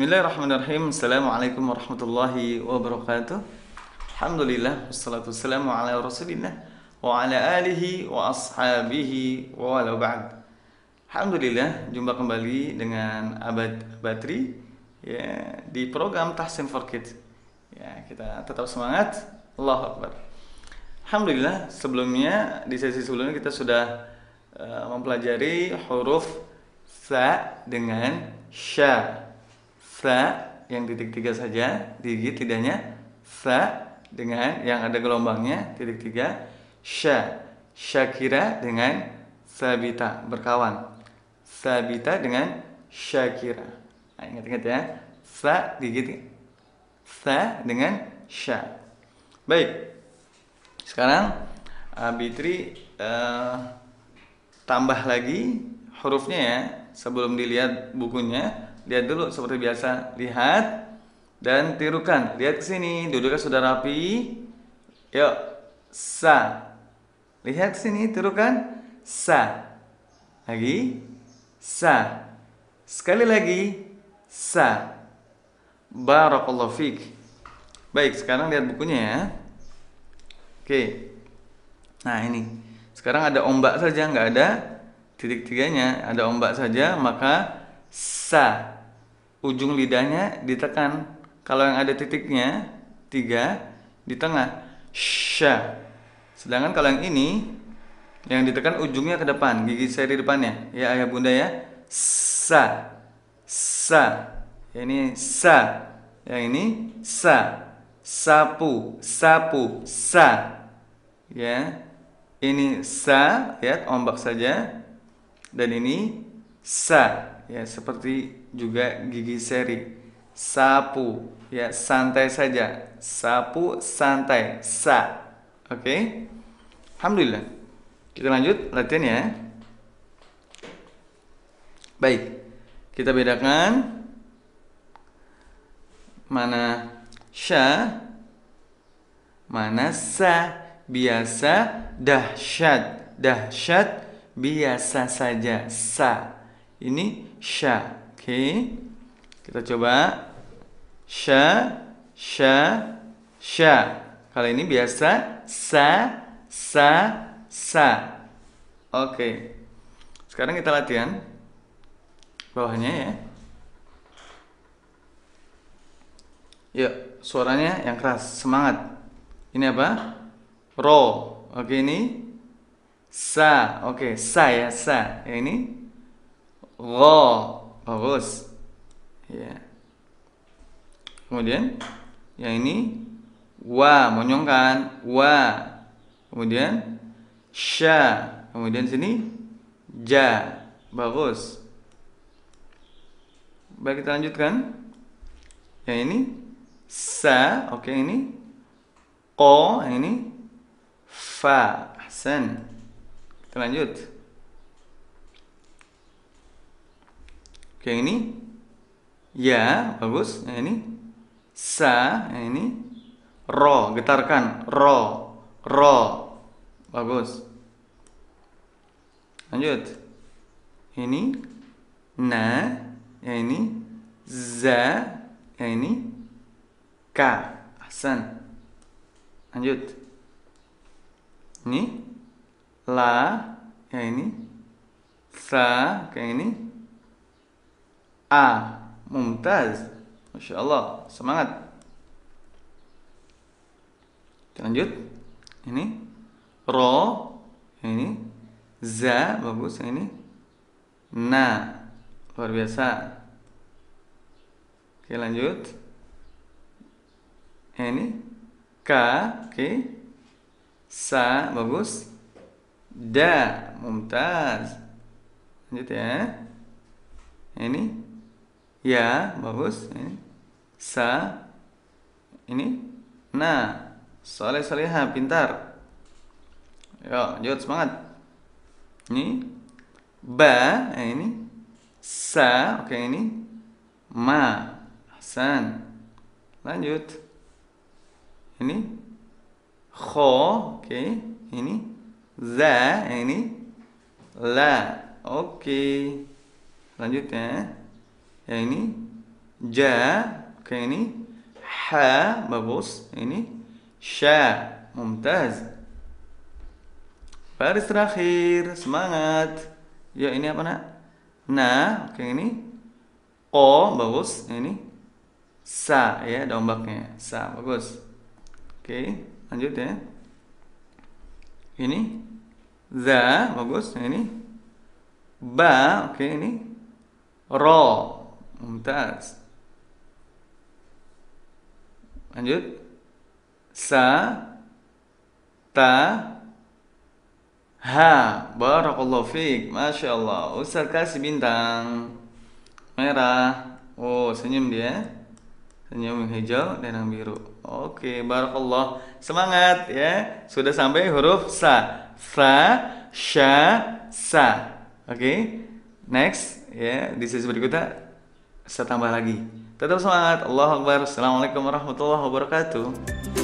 Bismillahirrahmanirrahim Assalamualaikum warahmatullahi wabarakatuh Alhamdulillah Wassalatu wassalamu ala rasulillah Wa ala alihi wa ashabihi Wa ala ba'd Alhamdulillah jumpa kembali dengan Abad Batri ya, Di program Tahsin for Kids ya, Kita tetap semangat Allah Akbar Alhamdulillah sebelumnya Di sesi sebelumnya kita sudah uh, Mempelajari huruf Sa dengan Sya sa yang titik tiga saja digigit lidahnya sa dengan yang ada gelombangnya titik tiga sya syakira dengan sabita berkawan sabita dengan syakira nah, ingat-ingat ya sa digigit sa dengan sya baik sekarang Abitri uh, uh, tambah lagi hurufnya ya sebelum dilihat bukunya lihat dulu seperti biasa lihat dan tirukan lihat ke sini duduknya sudah rapi yuk sa lihat ke sini tirukan sa lagi sa sekali lagi sa barakallahu fiik baik sekarang lihat bukunya ya oke nah ini sekarang ada ombak saja nggak ada titik tiganya ada ombak saja maka sa ujung lidahnya ditekan. Kalau yang ada titiknya tiga di tengah sya. Sedangkan kalau yang ini yang ditekan ujungnya ke depan, gigi seri depannya. Ya ayah bunda ya. Sa. Sa. Ya, ini sa. Yang ini sa. Sapu, sapu, sa. Ya. Ini sa, lihat ombak saja. Dan ini sa ya seperti juga gigi seri sapu ya santai saja sapu santai sa oke alhamdulillah kita lanjut latihan ya baik kita bedakan mana sya mana sa biasa dahsyat dahsyat biasa saja sa ini sya. Oke. Kita coba sya sya sya. Kali ini biasa sa sa sa. Oke. Sekarang kita latihan bawahnya ya. Yuk, suaranya yang keras, semangat. Ini apa? Ro. Oke, ini sa. Oke, sa ya, sa. Yang ini Ro bagus ya kemudian yang ini wa monyongkan wa kemudian Sha kemudian sini ja bagus baik kita lanjutkan yang ini sa oke ini ko yang ini fa sen. kita lanjut Oke, ini ya, bagus. Yang ini sa, yang ini ro, getarkan ro, ro. Bagus. Lanjut. Ini na, yang ini za, yang ini ka. Hasan. Lanjut. Ini la, yang ini sa, kayak ini A. Mumtaz. Masya Allah. Semangat. Kita lanjut. Ini. Ro. Ini. Za. Bagus. ini. Na. Luar biasa. Oke lanjut. ini. Ka. Oke. Sa. Bagus. Da. Mumtaz. Lanjut ya. ini ya bagus ini sa ini nah soleh soleha pintar yo jod semangat ini ba eh, ini sa oke ini ma hasan lanjut ini kho oke ini za eh, ini la oke okay. lanjut ya yang ini ja kayak ini ha bagus ini sha mumtaz baris terakhir semangat ya ini apa nak na oke ini o bagus ini sa ya dombaknya sa bagus oke lanjut ya ini za bagus ini ba oke ini ro Mumtaz. Lanjut. Sa ta ha barakallahu fiik. Masya Allah. Ustaz kasih bintang merah. Oh, senyum dia. Senyum hijau dan yang biru. Oke, barakallah. Semangat ya. Sudah sampai huruf sa. Sa, sya, sa. Oke. Next ya, di sesi berikutnya saya tambah lagi. Tetap semangat. Allah Akbar. Assalamualaikum warahmatullahi wabarakatuh.